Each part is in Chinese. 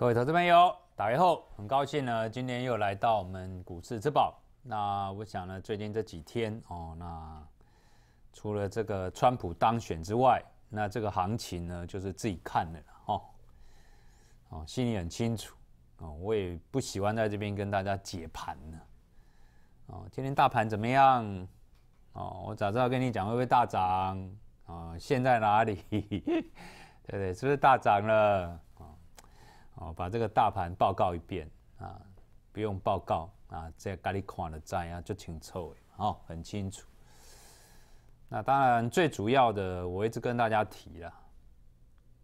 各位投资朋友，打开后很高兴呢，今年又来到我们股市之宝。那我想呢，最近这几天哦，那除了这个川普当选之外，那这个行情呢，就是自己看了哦，哦，心里很清楚哦，我也不喜欢在这边跟大家解盘呢。哦，今天大盘怎么样？哦，我早知道跟你讲会不会大涨？哦，现在哪里？对对，是不是大涨了？哦，把这个大盘报告一遍啊，不用报告啊，这咖喱看的债啊就请抽哦，很清楚。那当然最主要的，我一直跟大家提了，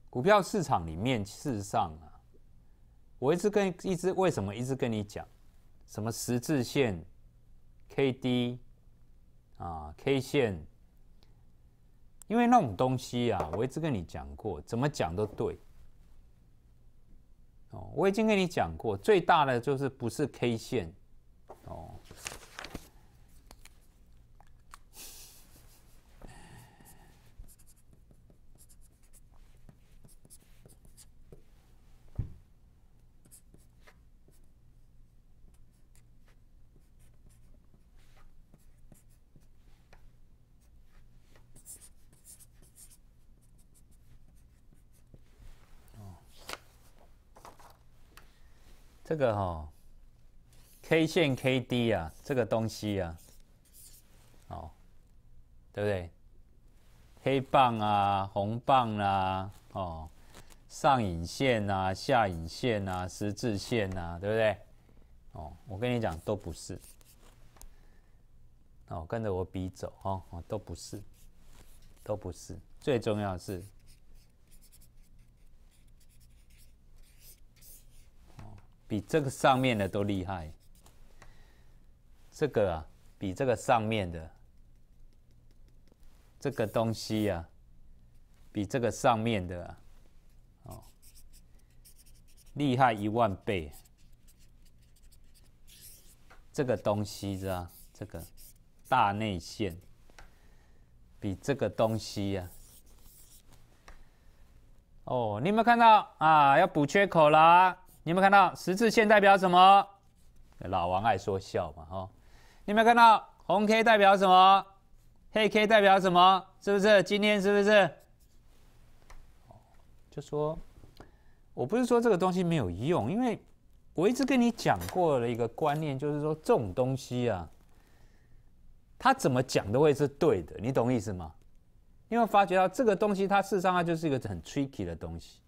股票市场里面事实上啊，我一直跟一直为什么一直跟你讲什么十字线、K D 啊、K 线，因为那种东西啊，我一直跟你讲过，怎么讲都对。我已经跟你讲过，最大的就是不是 K 线，哦。这个哈，K 线 KD 啊，这个东西啊，哦，对不对？黑棒啊，红棒啊，哦，上影线呐，下影线呐，十字线呐，对不对？哦，我跟你讲，都不是。哦，跟着我比走哦，哦，都不是，都不是。最重要的是。比这个上面的都厉害，这个啊，比这个上面的，这个东西啊，比这个上面的，啊、哦，厉害一万倍。这个东西知道，这个大内线，比这个东西呀，哦，你有没有看到啊？要补缺口啦。你有没有看到十字线代表什么？老王爱说笑嘛，哈！你有没有看到红 K 代表什么？黑 K 代表什么？是不是今天？是不是？就说我不是说这个东西没有用，因为我一直跟你讲过了一个观念，就是说这种东西啊，他怎么讲都会是对的，你懂意思吗？因为发觉到这个东西，它事实上它就是一个很 tricky 的东西。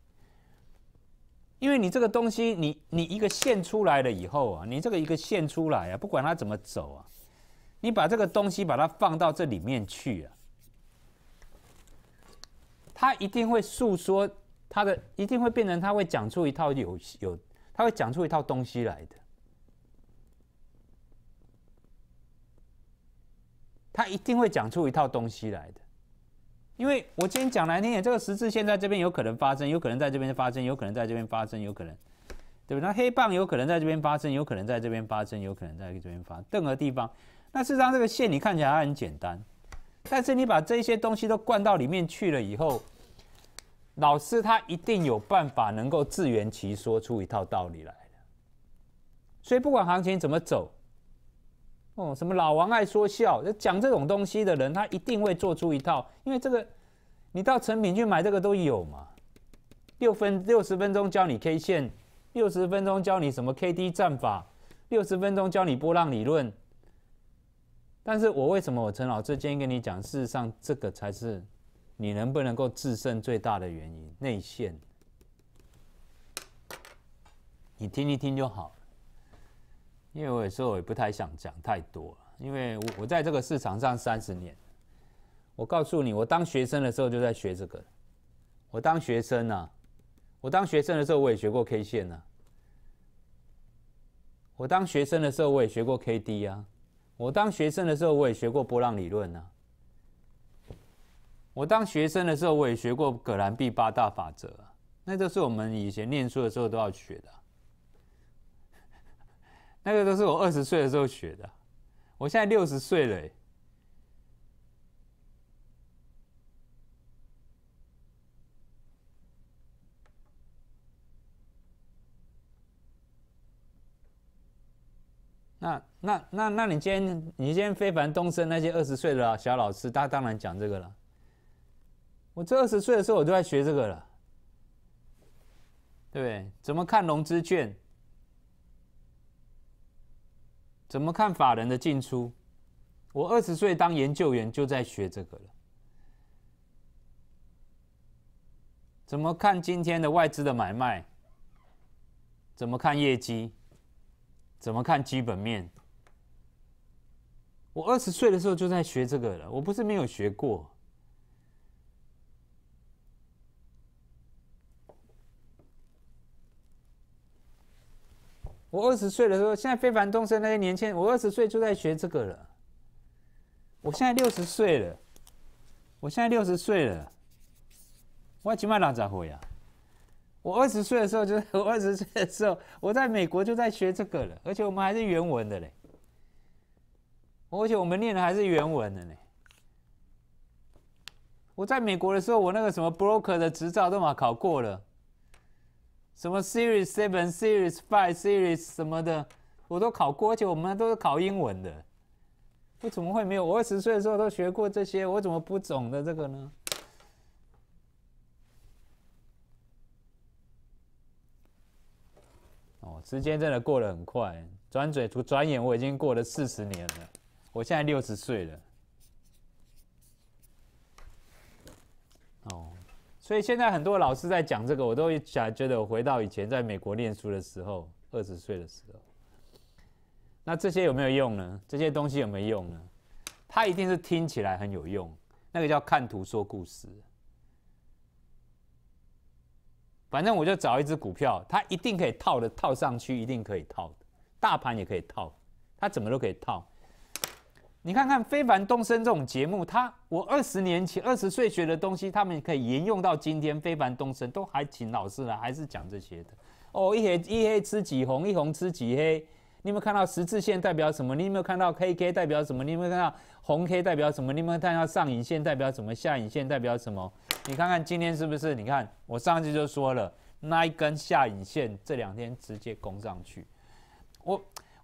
因为你这个东西，你你一个线出来了以后啊，你这个一个线出来啊，不管它怎么走啊，你把这个东西把它放到这里面去啊，它一定会诉说它的，一定会变成它会讲出一套有有，它会讲出一套东西来的，它一定会讲出一套东西来的。因为我今天讲难听点，这个十字线在这边有可能发生，有可能在这边发生，有可能在这边发生，有可能，对不对？那黑棒有可能在这边发生，有可能在这边发生，有可能在这边发，任何地方。那事实上，这个线你看起来很简单，但是你把这些东西都灌到里面去了以后，老师他一定有办法能够自圆其说出一套道理来的。所以不管行情怎么走。哦，什么老王爱说笑，讲这种东西的人，他一定会做出一套，因为这个，你到成品去买，这个都有嘛。六分六十分钟教你 K 线，六十分钟教你什么 KD 战法，六十分钟教你波浪理论。但是我为什么我陈老师今天跟你讲，事实上这个才是你能不能够制胜最大的原因，内线。你听一听就好。因为我有时候也不太想讲太多因为我我在这个市场上三十年，我告诉你，我当学生的时候就在学这个。我当学生啊，我当学生的时候我也学过 K 线呢。我当学生的时候我也学过 KD 啊。我当学生的时候我也学过波浪理论啊。我当学生的时候我也学过葛兰碧八大法则，那都是我们以前念书的时候都要学的。那个都是我二十岁的时候学的，我现在六十岁了。那那那那你今天你今天非凡东升那些二十岁的小老师，他当然讲这个了。我这二十岁的时候我就在学这个了，对，怎么看融资券？怎么看法人的进出？我二十岁当研究员就在学这个了。怎么看今天的外资的买卖？怎么看业绩？怎么看基本面？我二十岁的时候就在学这个了，我不是没有学过。我二十岁的时候，现在非凡东升那些年轻，我二十岁就在学这个了。我现在六十岁了，我现在六十岁了，我几把老杂货呀？我二十岁的时候就，我二十岁的时候我在美国就在学这个了，而且我们还是原文的嘞，而且我们念的还是原文的嘞。我在美国的时候，我那个什么 broker 的执照都把考过了。什么 series seven、series five、series 什么的，我都考过，而且我们都是考英文的。我怎么会没有？我二十岁的时候都学过这些，我怎么不懂得这个呢？哦，时间真的过得很快，转嘴转眼我已经过了四十年了，我现在六十岁了。哦。所以现在很多老师在讲这个，我都想觉得回到以前在美国念书的时候，二十岁的时候，那这些有没有用呢？这些东西有没有用呢？它一定是听起来很有用，那个叫看图说故事。反正我就找一只股票，它一定可以套的，套上去一定可以套的，大盘也可以套，它怎么都可以套。你看看《非凡东升》这种节目，他我二十年前二十岁学的东西，他们可以沿用到今天，《非凡东升》都还请老师的，还是讲这些的。哦，一黑一黑吃几红，一红吃几黑。你有没有看到十字线代表什么？你有没有看到 K K 代表什么？你有没有看到红 K 代表什么？你有没有看到上影线代表什么？下影线代表什么？你看看今天是不是？你看我上次就说了，那一根下影线这两天直接攻上去，我。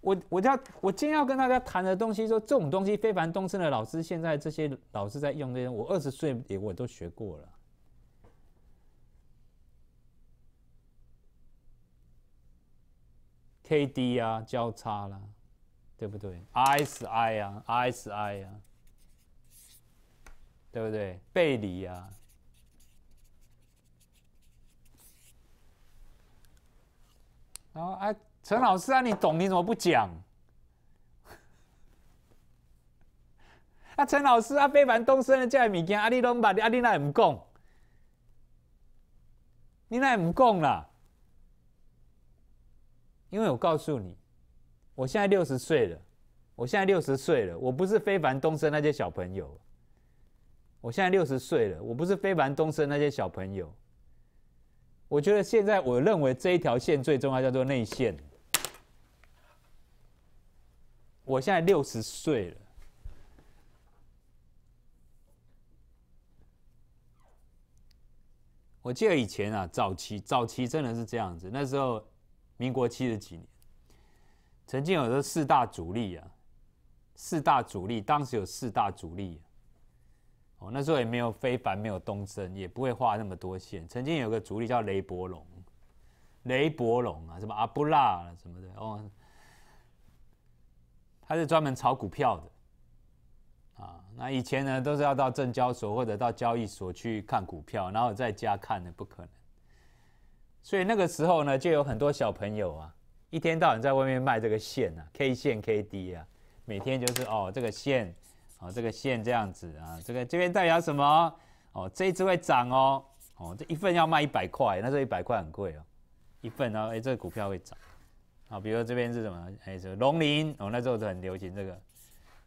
我我要我今要跟大家谈的东西，说这种东西非凡东升的老师，现在这些老师在用这些，我二十岁也我都学过了，KD 啊交叉啦，对不对？ASI 啊 ASI 啊，对不对？背离啊，然后 I。陈老师啊，你懂你怎么不讲？啊，陈老师啊，非凡东升的教的物件，阿弟都把阿你那也唔讲，你那也唔讲啦。因为我告诉你，我现在六十岁了，我现在六十岁了，我不是非凡东升那些小朋友。我现在六十岁了，我不是非凡东升那些小朋友。我觉得现在我认为这一条线最重要，叫做内线。我现在六十岁了。我记得以前啊，早期早期真的是这样子，那时候民国七十几年，曾经有说四大主力啊，四大主力，当时有四大主力，哦，那时候也没有非凡，没有东升，也不会画那么多线。曾经有个主力叫雷伯龙，雷伯龙啊，什么阿布拉什么的，哦。他是专门炒股票的啊，那以前呢都是要到证交所或者到交易所去看股票，然后在家看的不可能。所以那个时候呢就有很多小朋友啊，一天到晚在外面卖这个线啊 k 线 K D 啊，每天就是哦这个线，哦这个线这样子啊，这个这边代表什么？哦这一次会涨哦，哦这一份要卖一百块，那这一百块很贵哦，一份然后哎这个股票会涨。啊，比如说这边是什么？哎，是龙鳞哦，那时候很流行这个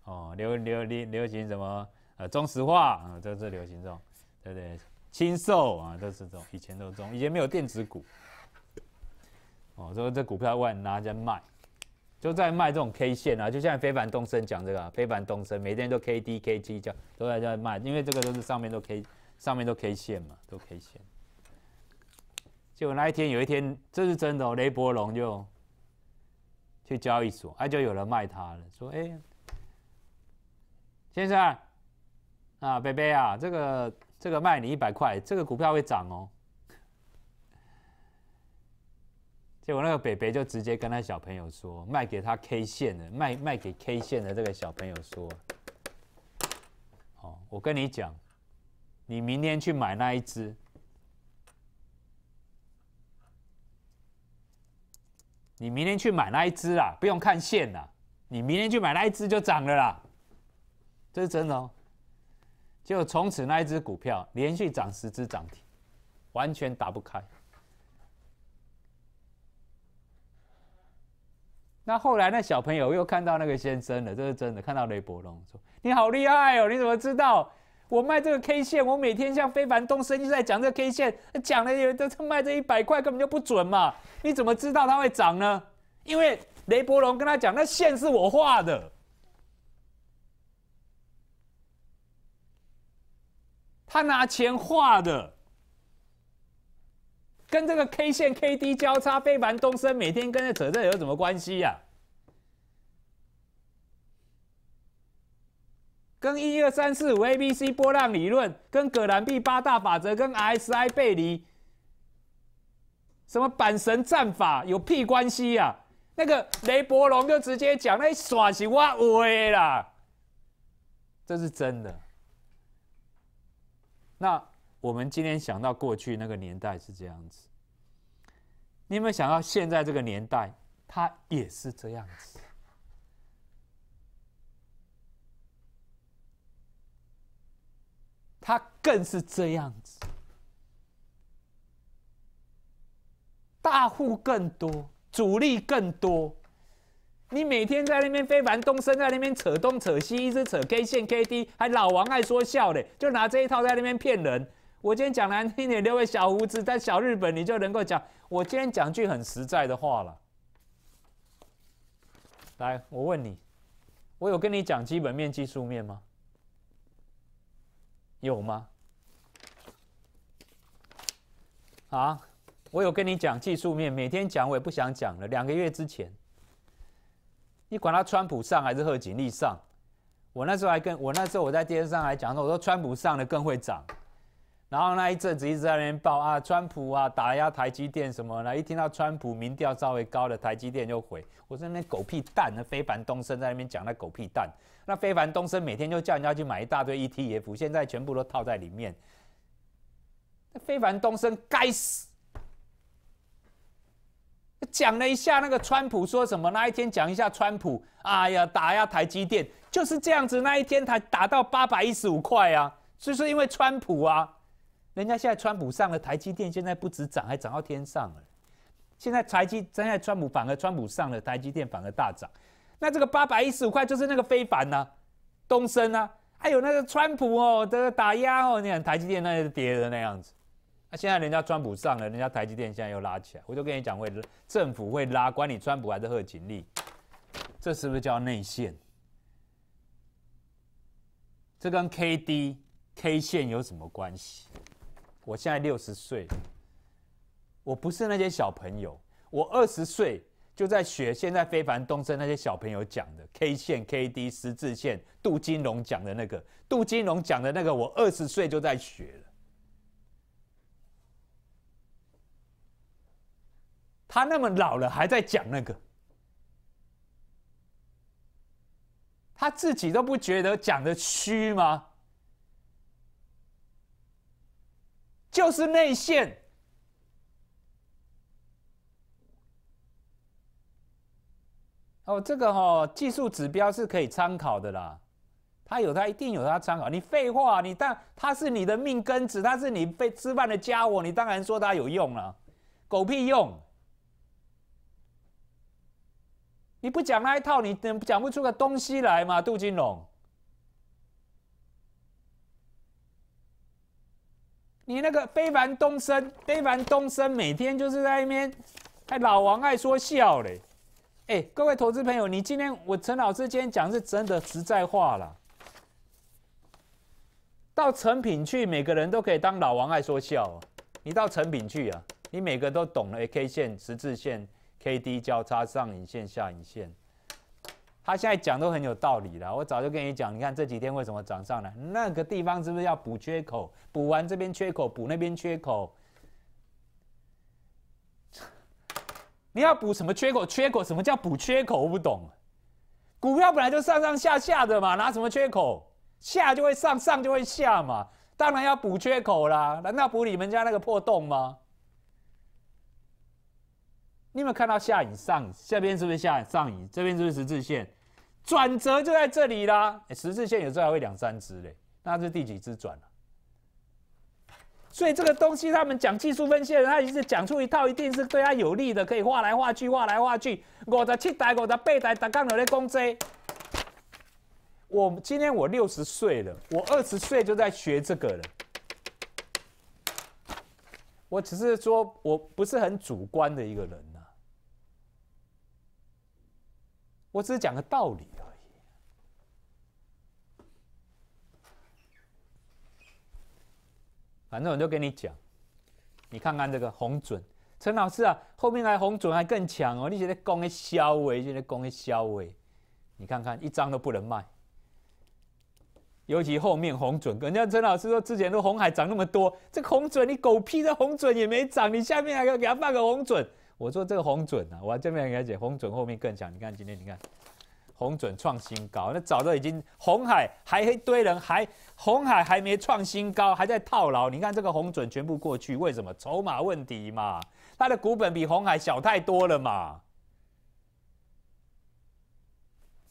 哦，流流流流行什么？呃，中石化啊，这这流行这种，对不对？轻瘦啊，都是这种，以前都种，以前没有电子股哦，所以这股票外拿在卖，就在卖这种 K 线啊，就像非凡东升讲这个，非凡东升每天都 K D K G 叫都在在卖，因为这个都是上面都 K 上面都 K 线嘛，都 K 线。结果那一天有一天，这是真的，雷柏龙就。去交易所，哎，就有人卖他了，说：“哎，先生，啊，北北啊，这个这个卖你一百块，这个股票会涨哦。”结果那个北北就直接跟他小朋友说：“卖给他 K 线的，卖卖给 K 线的这个小朋友说，哦，我跟你讲，你明天去买那一只。”你明天去买那一只啦，不用看线啦，你明天去买那一只就涨了啦，这是真的哦。就从此那一只股票连续涨十只涨停，完全打不开。那后来那小朋友又看到那个先生了，这是真的，看到雷伯龙说：“你好厉害哦，你怎么知道？”我卖这个 K 线，我每天像非凡东升一直在讲这個 K 线，讲了也是卖这一百块根本就不准嘛！你怎么知道它会涨呢？因为雷伯龙跟他讲，那线是我画的，他拿钱画的，跟这个 K 线、KD 交叉、非凡东升每天跟着扯这有什么关系呀？跟一二三四五 A B C 波浪理论，跟葛兰碧八大法则，跟 S I 背离，什么板神战法有屁关系呀？那个雷伯龙就直接讲，那耍是我歪啦，这是真的。那我们今天想到过去那个年代是这样子，你有没有想到现在这个年代，它也是这样子？他更是这样子，大户更多，主力更多。你每天在那边非凡东升，在那边扯东扯西，一直扯 K 线 K D，还老王爱说笑嘞，就拿这一套在那边骗人。我今天讲难听点，六位小胡子在小日本，你就能够讲。我今天讲句很实在的话了，来，我问你，我有跟你讲基本面、技术面吗？有吗？啊，我有跟你讲技术面，每天讲我也不想讲了。两个月之前，你管他川普上还是贺锦丽上，我那时候还跟我那时候我在电视上还讲说，我说川普上了更会涨。然后那一阵子一直在那边报啊，川普啊打压台积电什么的，一听到川普民调稍微高了，台积电就毁。我说那狗屁蛋，那非凡东升在那边讲那狗屁蛋。那非凡东升每天就叫人家去买一大堆 ETF，现在全部都套在里面。非凡东升该死，讲了一下那个川普说什么那一天讲一下川普，哎呀打压台积电就是这样子，那一天才打到八百一十五块啊，就是因为川普啊。人家现在川普上了，台积电现在不止涨，还涨到天上了。现在台积，现在川普反而川普上了，台积电反而大涨。那这个八百一十五块就是那个非凡呐，东升啊，还有那个川普哦，这个打压哦，你看台积电那跌的那样子。那现在人家川普上了，人家台积电现在又拉起来。我就跟你讲，会政府会拉，管你川普还是贺锦丽，这是不是叫内线？这跟 K D K 线有什么关系？我现在六十岁，我不是那些小朋友。我二十岁就在学现在非凡东升那些小朋友讲的 K 线、KD 十字线。杜金龙讲的那个，杜金龙讲的那个，我二十岁就在学了。他那么老了还在讲那个，他自己都不觉得讲的虚吗？就是内线。哦，这个哈技术指标是可以参考的啦，他有他一定有他参考。你废话，你当他是你的命根子，他是你被吃饭的家伙，你当然说他有用了，狗屁用！你不讲那一套，你等讲不出个东西来嘛，杜金龙。你那个非凡东升，非凡东升，每天就是在那边，哎，老王爱说笑嘞，哎，各位投资朋友，你今天我陈老师今天讲是真的实在话了，到成品去，每个人都可以当老王爱说笑，你到成品去啊，你每个都懂了，K 线、十字线、K D 交叉、上影线、下影线。他现在讲都很有道理了，我早就跟你讲，你看这几天为什么涨上来？那个地方是不是要补缺口？补完这边缺口，补那边缺口？你要补什么缺口？缺口？什么叫补缺口？我不懂。股票本来就上上下下的嘛，拿什么缺口？下就会上，上就会下嘛，当然要补缺口啦。难道补你们家那个破洞吗？你有没有看到下影上影？下边是不是下上影？这边是不是十字线？转折就在这里啦！十字线有时候还会两三支嘞，那是第几支转所以这个东西，他们讲技术分析的人，他一是讲出一套，一定是对他有利的，可以画来画去，画来画去。我的七台，我的八台，大家我在攻击。我今天我六十岁了，我二十岁就在学这个了。我只是说，我不是很主观的一个人。我只是讲个道理而已，反正我就跟你讲，你看看这个红准，陈老师啊，后面来红准还更强哦。你现在攻一消位，现在攻一消位，你看看一张都不能卖，尤其后面红准，人家陈老师说之前都红海涨那么多，这红准你狗屁的红准也没涨，你下面还要给他放个红准。我说这个红准啊，我这边了解红准后面更强。你看今天，你看红准创新高，那早都已经红海还一堆人，还红海还没创新高，还在套牢。你看这个红准全部过去，为什么？筹码问题嘛，它的股本比红海小太多了嘛，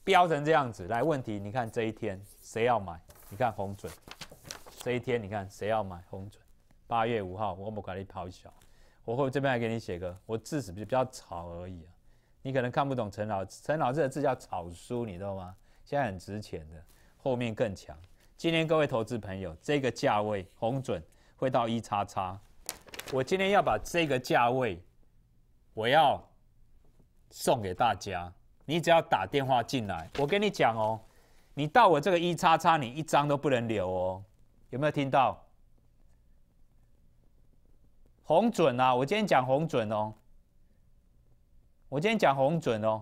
飙成这样子。来，问题，你看这一天谁要买？你看红准，这一天你看谁要买红准？八月五号，我不管你跑小。我会这边来给你写个，我字是比较草而已啊，你可能看不懂陈老陈老师的字叫草书，你知道吗？现在很值钱的，后面更强。今天各位投资朋友，这个价位红准会到一叉叉，我今天要把这个价位，我要送给大家，你只要打电话进来，我跟你讲哦，你到我这个一叉叉，你一张都不能留哦，有没有听到？红准啊！我今天讲红准哦，我今天讲红准哦。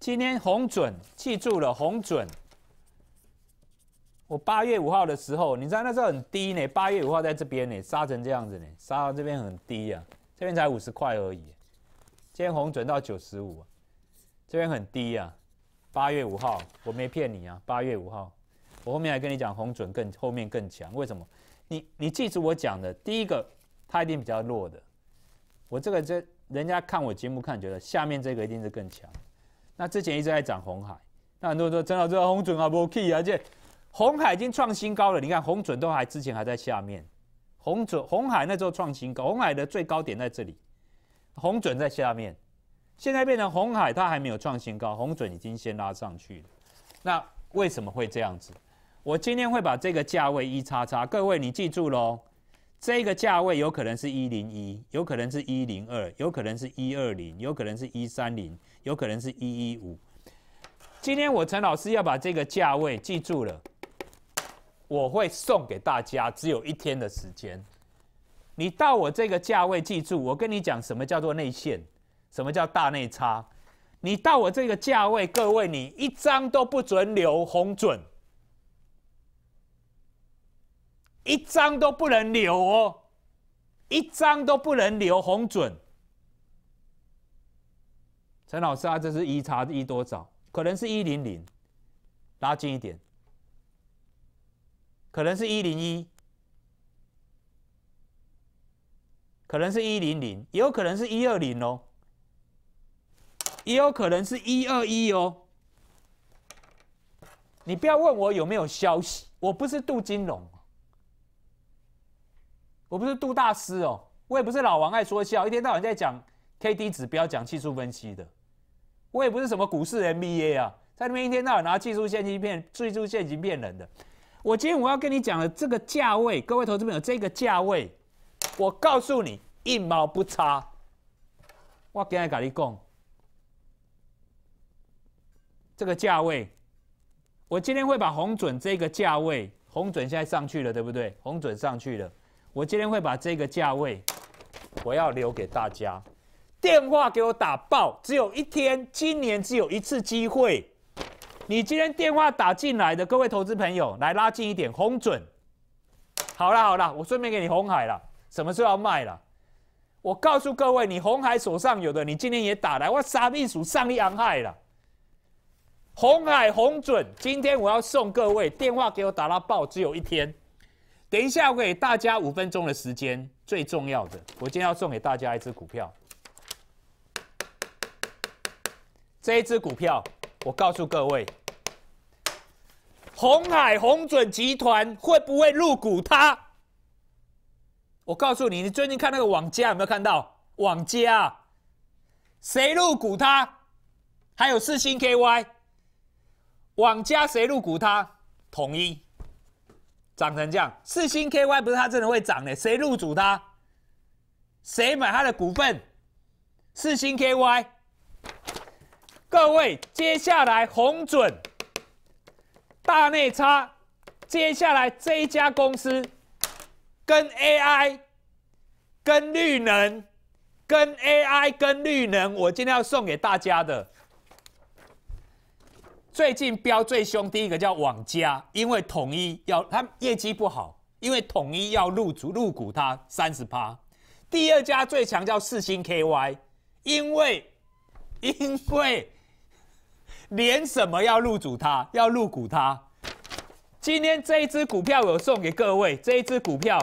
今天红准，记住了红准。我八月五号的时候，你知道那时候很低呢。八月五号在这边呢，杀成这样子呢，杀到这边很低啊，这边才五十块而已。今天红准到九十五，这边很低啊。八月五号，我没骗你啊。八月五号，我后面还跟你讲红准更后面更强，为什么？你你记住我讲的，第一个，它一定比较弱的。我这个这人家看我节目看觉得下面这个一定是更强。那之前一直在涨红海，那很多说陈老师红准啊不 ok 啊，而且红海已经创新高了。你看红准都还之前还在下面，红准红海那时候创新高，红海的最高点在这里，红准在下面，现在变成红海它还没有创新高，红准已经先拉上去了。那为什么会这样子？我今天会把这个价位一叉叉，各位你记住喽，这个价位有可能是一零一，有可能是一零二，有可能是一二零，有可能是一三零，有可能是一一五。今天我陈老师要把这个价位记住了，我会送给大家，只有一天的时间。你到我这个价位，记住，我跟你讲，什么叫做内线，什么叫大内差。你到我这个价位，各位你一张都不准留，红准。一张都不能留哦，一张都不能留。红准，陈老师啊，这是一差一多少？可能是一零零，拉近一点，可能是一零一，可能是一零零，也有可能是一二零哦，也有可能是一二一哦。你不要问我有没有消息，我不是杜金龙。我不是杜大师哦，我也不是老王爱说笑，一天到晚在讲 K D 指标、讲技术分析的，我也不是什么股市 M B A 啊，在那边一天到晚拿技术现金骗、技术现金骗人的。我今天我要跟你讲的这个价位，各位投资朋友，这个价位，我告诉你一毛不差。我跟阿跟你讲，这个价位，我今天会把红准这个价位，红准现在上去了，对不对？红准上去了。我今天会把这个价位，我要留给大家。电话给我打爆，只有一天，今年只有一次机会。你今天电话打进来的各位投资朋友，来拉近一点，红准。好啦好啦，我顺便给你红海了，什么时候要卖了？我告诉各位，你红海手上有的，你今天也打来，我杀命书上一安海了。红海红准，今天我要送各位，电话给我打到爆，只有一天。等一下，我给大家五分钟的时间。最重要的，我今天要送给大家一只股票。这一只股票，我告诉各位，红海红准集团会不会入股它？我告诉你，你最近看那个网加有没有看到网加？谁入股它？还有四星 KY，网加谁入股它？统一。涨成这样，四星 KY 不是它真的会涨的，谁入主它？谁买它的股份？四星 KY，各位接下来红准大内差，接下来这一家公司跟 AI 跟绿能跟 AI 跟绿能，我今天要送给大家的。最近飙最凶，第一个叫网家，因为统一要他业绩不好，因为统一要入主入股它三十趴。第二家最强叫四星 KY，因为因为连什么要入主它，要入股它。今天这一支股票我送给各位，这一支股票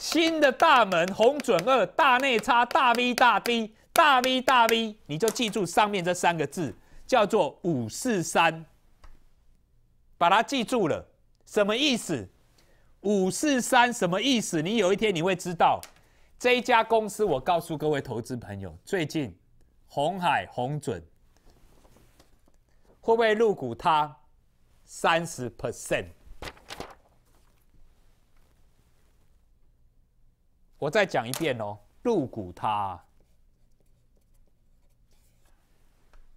新的大门红准二大内差大 V 大 D 大 V 大 V，你就记住上面这三个字。叫做五四三，把它记住了，什么意思？五四三什么意思？你有一天你会知道，这一家公司，我告诉各位投资朋友，最近红海红准会不会入股它三十 percent？我再讲一遍哦，入股它。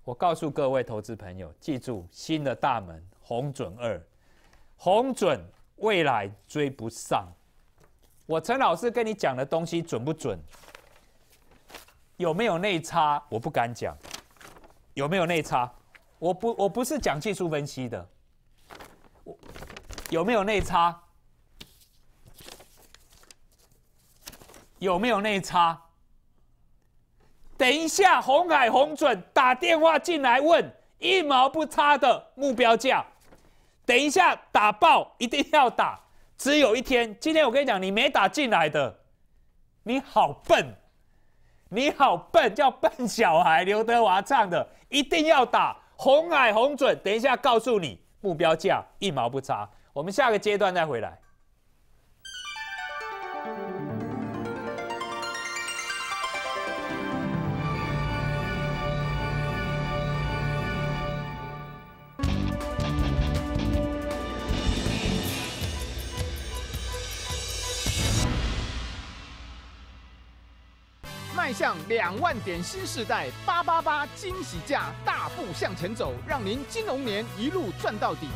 我告诉各位投资朋友，记住新的大门红准二，红准未来追不上。我陈老师跟你讲的东西准不准？有没有内差？我不敢讲。有没有内差？我不我不是讲技术分析的。我有没有内差？有没有内差？等一下，红海红准打电话进来问一毛不差的目标价。等一下打爆，一定要打，只有一天。今天我跟你讲，你没打进来的，你好笨，你好笨，叫笨小孩，刘德华唱的，一定要打红海红准。等一下告诉你目标价一毛不差。我们下个阶段再回来。迈向两万点新时代，八八八惊喜价，大步向前走，让您金龙年一路赚到底。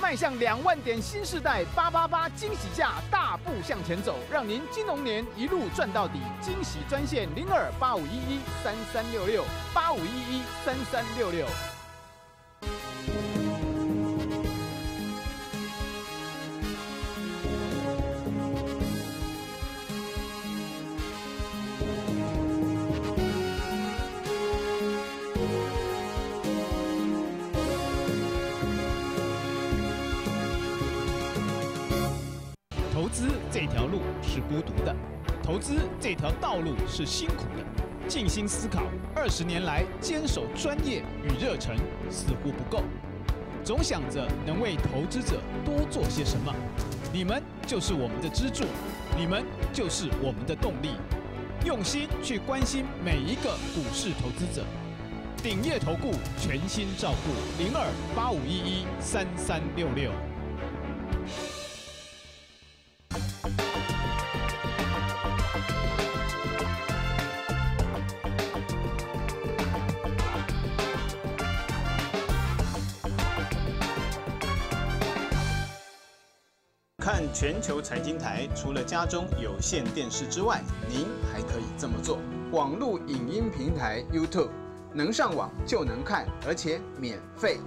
迈向两万点新时代，八八八惊喜价，大步向前走，让您金龙年一路赚到底。惊喜专线零二八五一一三三六六八五一一三三六六。是孤独的，投资这条道路是辛苦的，静心思考二十年来坚守专业与热忱似乎不够，总想着能为投资者多做些什么。你们就是我们的支柱，你们就是我们的动力，用心去关心每一个股市投资者。顶业投顾，全心照顾，零二八五一一三三六六。看全球财经台，除了家中有线电视之外，您还可以这么做：网络影音平台 YouTube，能上网就能看，而且免费。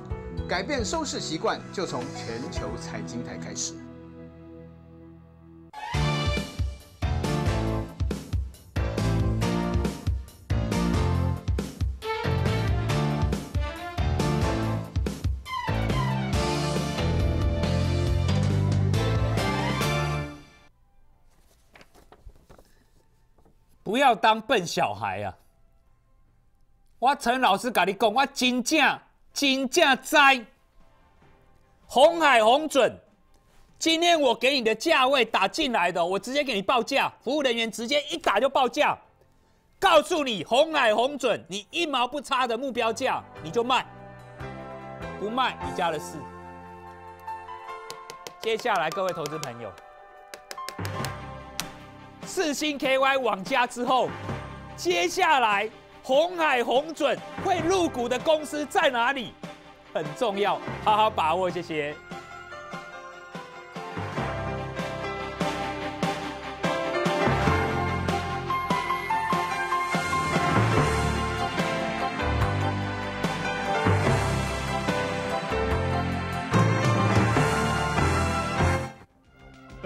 改变收视习惯，就从全球财经台开始。要当笨小孩啊！我陈老师跟你讲，我真正真正在红海红准。今天我给你的价位打进来的，我直接给你报价，服务人员直接一打就报价，告诉你红矮红准，你一毛不差的目标价，你就卖，不卖你家的事。接下来，各位投资朋友。四星 KY 网加之后，接下来红海红准会入股的公司在哪里？很重要，好好把握这些。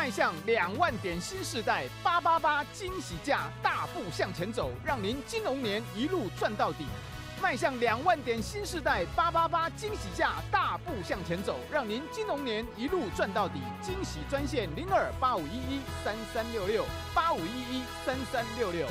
迈向两万点新时代，八八八惊喜价，大步向前走，让您金龙年一路赚到底。迈向两万点新时代，八八八惊喜价，大步向前走，让您金龙年一路赚到底。惊喜专线零二八五一一三三六六八五一一三三六六。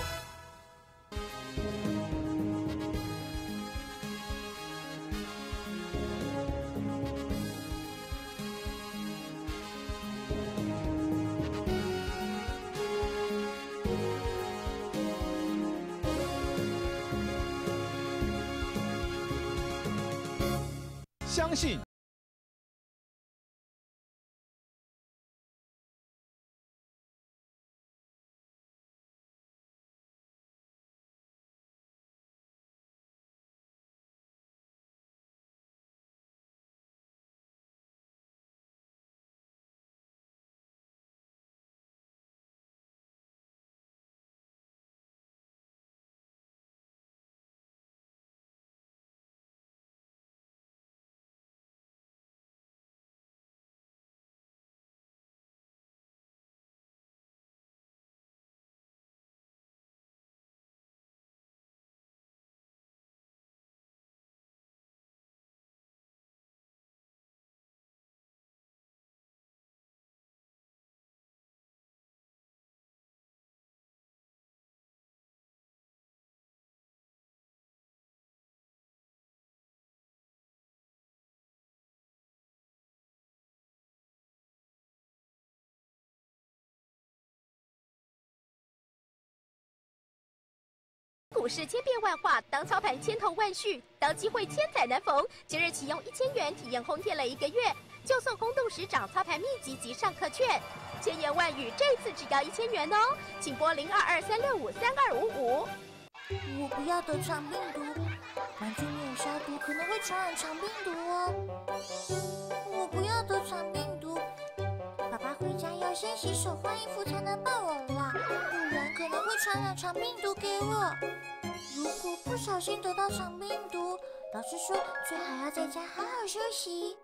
股市千变万化，当操盘千头万绪，当机会千载难逢。今日起用一千元体验轰天雷一个月，就送轰动时长操盘秘籍及上课券。千言万语，这次只要一千元哦，请拨零二二三六五三二五五。我不要得肠病毒，玩具没有消毒，可能会传染肠病毒哦。我不要得肠病毒。家要先洗手、换衣服才能抱我了，不然可能会传染肠病毒给我。如果不小心得到肠病毒，老师说最好要在家好好休息。